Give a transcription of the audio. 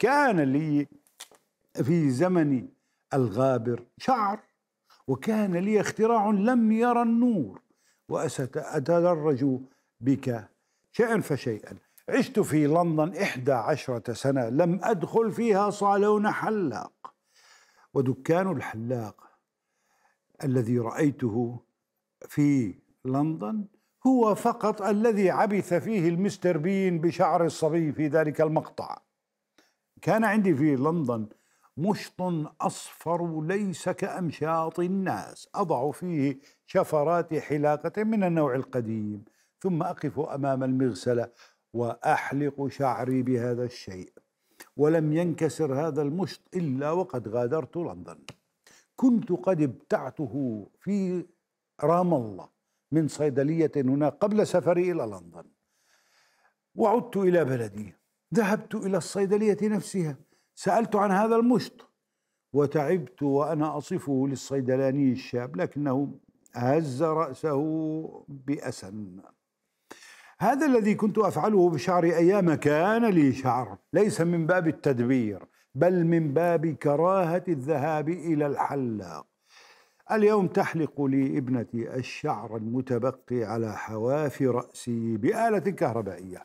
كان لي في زمني الغابر شعر وكان لي اختراع لم يرى النور وأتدرج بك شيئا فشيئا عشت في لندن إحدى عشرة سنة لم أدخل فيها صالون حلاق ودكان الحلاق الذي رأيته في لندن هو فقط الذي عبث فيه المستر بين بشعر الصبي في ذلك المقطع كان عندي في لندن مشط أصفر ليس كأمشاط الناس أضع فيه شفرات حلاقة من النوع القديم ثم أقف أمام المغسلة وأحلق شعري بهذا الشيء ولم ينكسر هذا المشط إلا وقد غادرت لندن كنت قد ابتعته في رام الله من صيدلية هناك قبل سفري إلى لندن وعدت إلى بلدي ذهبت إلى الصيدلية نفسها سألت عن هذا المشط وتعبت وأنا أصفه للصيدلاني الشاب لكنه هز رأسه بأسن هذا الذي كنت أفعله بشعري أيام كان لي شعر ليس من باب التدبير بل من باب كراهة الذهاب إلى الحلاق اليوم تحلق لي ابنتي الشعر المتبقي على حواف رأسي بآلة كهربائية